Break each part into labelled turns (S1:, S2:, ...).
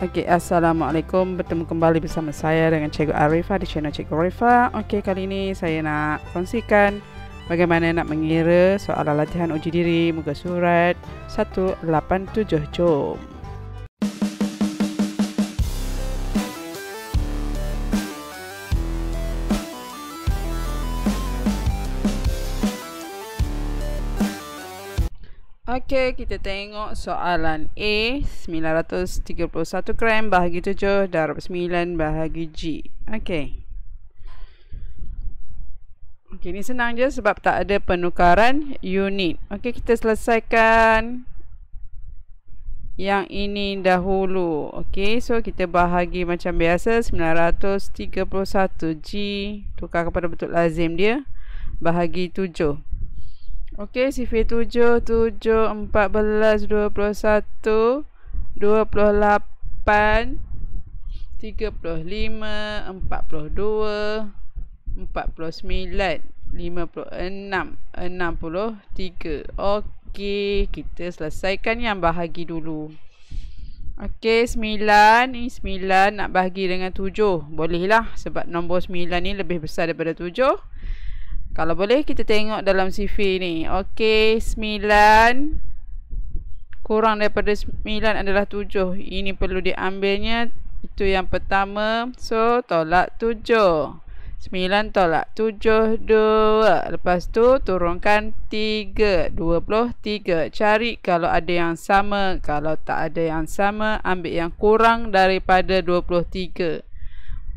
S1: Okay, assalamualaikum. Bertemu kembali bersama saya dengan Cikgu Arifa di channel Cikgu Arifa. Okay, kali ini saya nak kongsikan bagaimana nak mengira soalan latihan uji diri muka surat 187. Jom. Okey, kita tengok soalan A 931 gram bahagi 7 darab 9 bahagi G. Okey. Okey, ni senang je sebab tak ada penukaran unit. Okey, kita selesaikan yang ini dahulu. Okey, so kita bahagi macam biasa 931 G tukar kepada bentuk lazim dia bahagi 7. Okey, CV 7, 7, 14, 21, 28, 29, 30, 31, 32, 33, 34, 35, 36, 37, 38, 39, 40, 41, 42, 43, 44, 45, 46, 47, 48, 49, 50. Okey, kita selesaikan yang bahagi dulu. Okey, 9 ni 9 nak bahagi dengan 7. Bolehlah sebab nombor 9 ni lebih besar daripada 7. Kalau boleh kita tengok dalam CV ni. Okey, 9 kurang daripada 9 adalah 7. Ini perlu diambilnya itu yang pertama. So, tolak 7. 9 tolak 7 2. Lepas tu turunkan 3. 23. Cari kalau ada yang sama. Kalau tak ada yang sama, ambil yang kurang daripada 23.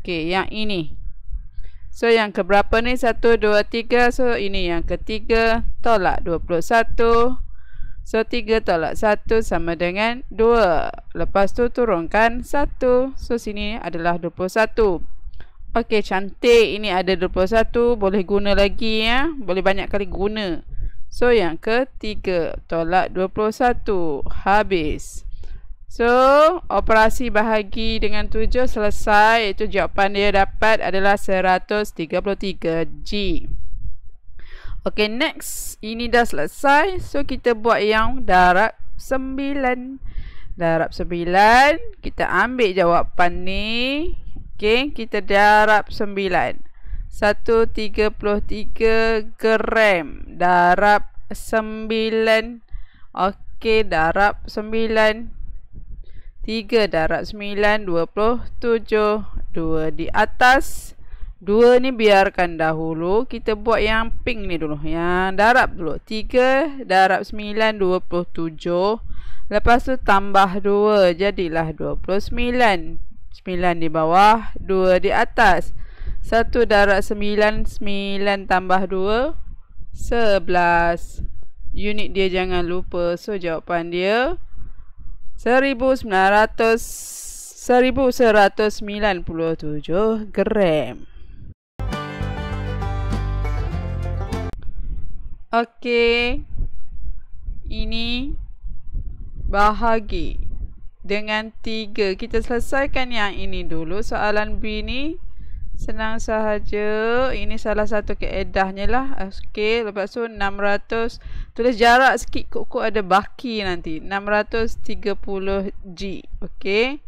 S1: Okey, yang ini So, yang keberapa ni? 1, 2, 3. So, ini yang ketiga. Tolak 21. So, 3 tolak 1 sama dengan 2. Lepas tu, turunkan 1. So, sini adalah 21. Okey, cantik. Ini ada 21. Boleh guna lagi ya. Boleh banyak kali guna. So, yang ketiga. Tolak 21. Habis. So, operasi bahagi dengan 7 selesai iaitu jawapan dia dapat adalah 133G. Okay, next. Ini dah selesai. So, kita buat yang darab 9. Darab 9. Kita ambil jawapan ni. Okay, kita darab 9. 133 gram darab 9. Okay, darab 9. 3 darab 9, 27, 2 di atas. 2 ni biarkan dahulu. Kita buat yang pink ni dulu. Yang darab dulu. 3 darab 9, 27. Lepas tu tambah 2. Jadilah 29. 9 di bawah, 2 di atas. 1 darab 9, 9 tambah 2. 11. Unit dia jangan lupa. So, jawapan dia... 1197 gram. Okey. Ini bahagi dengan tiga. Kita selesaikan yang ini dulu. Soalan B ni Senang sahaja. Ini salah satu keedahnya lah. Okey. Lepas tu 600. Tulis jarak sikit. Kok-kok ada baki nanti. 630G. Okey.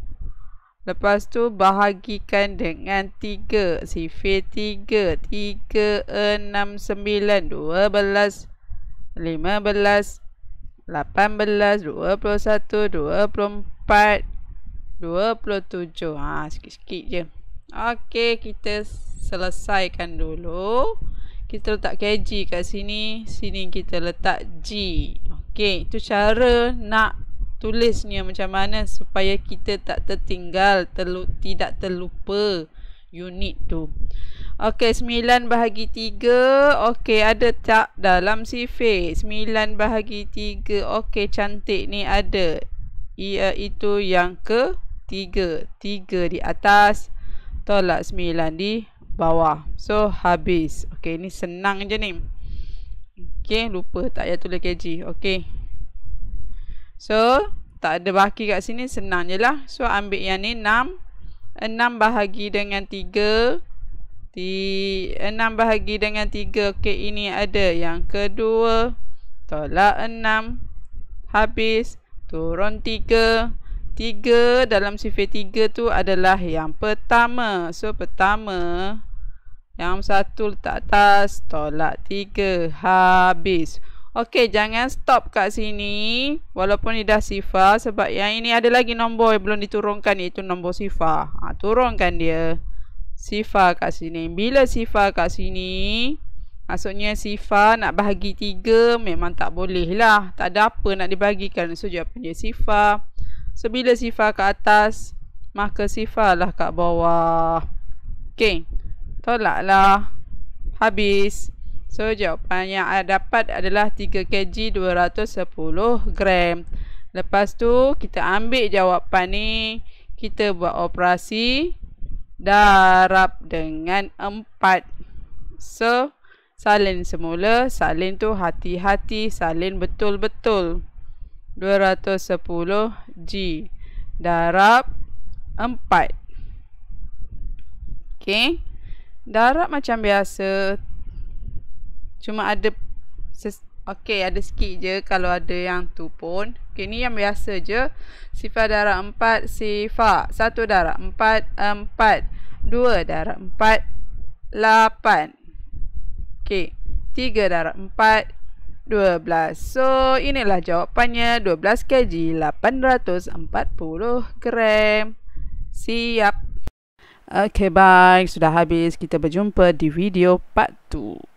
S1: Lepas tu bahagikan dengan 3. Sifir 3. 3, 6, 9, 12, 15, 18, 21, 24, 27. Ha, sikit-sikit je. Okey, kita selesaikan dulu. Kita letak kg kat sini, sini kita letak g. Okey, itu cara nak tulisnya macam mana supaya kita tak tertinggal, terlu tidak terlupa unit tu. Okey, 9 bahagi 3. Okey, ada tak dalam sifir? 9 bahagi 3. Okey, cantik ni ada. Ia itu yang ke 3. 3 di atas tolak 9 di bawah. So, habis. Okey, ini senang je ni. Okey, lupa tak payah tulis kg. Okey. So, tak ada baki kat sini, senang je lah. So, ambil yang ni 6. 6 bahagi dengan 3. 6 bahagi dengan 3 Okey, ini ada yang kedua Tolak 6 Habis Turun tiga dalam sifir tiga tu adalah yang pertama. So, pertama, yang satu letak atas, tolak tiga, habis. Okey, jangan stop kat sini. Walaupun ni dah sifar sebab yang ini ada lagi nombor yang belum diturunkan itu nombor sifar. Ha, turunkan dia. Sifar kat sini. Bila sifar kat sini, maksudnya sifar nak bahagi tiga memang tak boleh lah. Tak ada apa nak dibagikan. So, jawapan dia sifar. So, bila sifar ke atas, maka sifar lah kat bawah. Okay. Tolak lah. Habis. So, jawapan yang ada dapat adalah 3 kg 210 gram. Lepas tu, kita ambil jawapan ni. Kita buat operasi. Darab dengan 4. So, salin semula. Salin tu hati-hati. Salin betul-betul. 210 G darab 4. Okey. Darab macam biasa. Cuma ada okey ada sikit je kalau ada yang tu pun. Okey ni yang biasa je. Sifar darab 4 sifar. 1 darab 4 4. 2 darab 4 8. Okey. 3 darab 4 12. So, inilah jawapannya 12 kg 840 gram. Siap. Okay, bye. Sudah habis. Kita berjumpa di video part 2.